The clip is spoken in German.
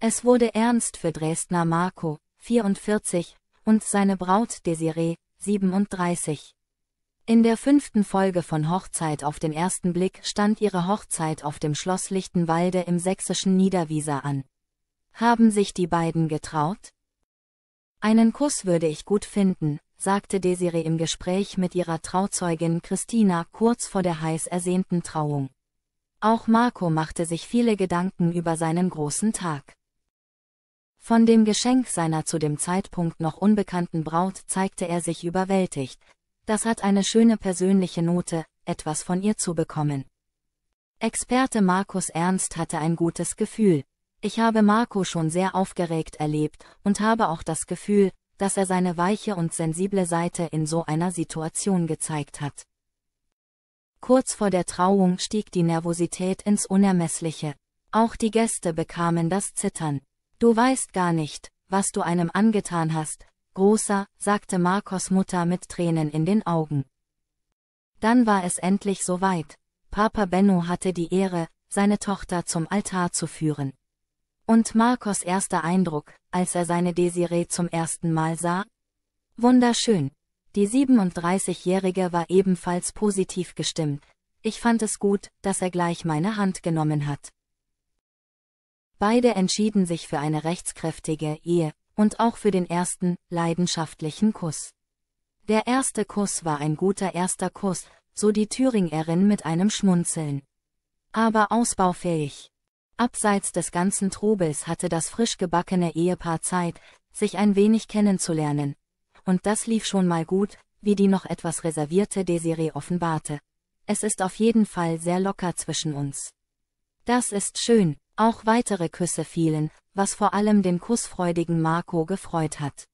Es wurde ernst für Dresdner Marco, 44, und seine Braut Desiree, 37. In der fünften Folge von Hochzeit auf den ersten Blick stand ihre Hochzeit auf dem Schloss Lichtenwalde im sächsischen Niederwieser an. Haben sich die beiden getraut? Einen Kuss würde ich gut finden, sagte Desiree im Gespräch mit ihrer Trauzeugin Christina kurz vor der heiß ersehnten Trauung. Auch Marco machte sich viele Gedanken über seinen großen Tag. Von dem Geschenk seiner zu dem Zeitpunkt noch unbekannten Braut zeigte er sich überwältigt. Das hat eine schöne persönliche Note, etwas von ihr zu bekommen. Experte Markus Ernst hatte ein gutes Gefühl. Ich habe Marco schon sehr aufgeregt erlebt und habe auch das Gefühl, dass er seine weiche und sensible Seite in so einer Situation gezeigt hat. Kurz vor der Trauung stieg die Nervosität ins Unermessliche. Auch die Gäste bekamen das Zittern. Du weißt gar nicht, was du einem angetan hast, Großer, sagte Marcos Mutter mit Tränen in den Augen. Dann war es endlich soweit. Papa Benno hatte die Ehre, seine Tochter zum Altar zu führen. Und Marcos erster Eindruck, als er seine Desiree zum ersten Mal sah? Wunderschön. Die 37-Jährige war ebenfalls positiv gestimmt. Ich fand es gut, dass er gleich meine Hand genommen hat. Beide entschieden sich für eine rechtskräftige Ehe und auch für den ersten, leidenschaftlichen Kuss. Der erste Kuss war ein guter erster Kuss, so die Thüringerin mit einem Schmunzeln. Aber ausbaufähig. Abseits des ganzen Trubels hatte das frisch gebackene Ehepaar Zeit, sich ein wenig kennenzulernen. Und das lief schon mal gut, wie die noch etwas reservierte Desiree offenbarte. Es ist auf jeden Fall sehr locker zwischen uns. Das ist schön, auch weitere Küsse fielen, was vor allem den kussfreudigen Marco gefreut hat.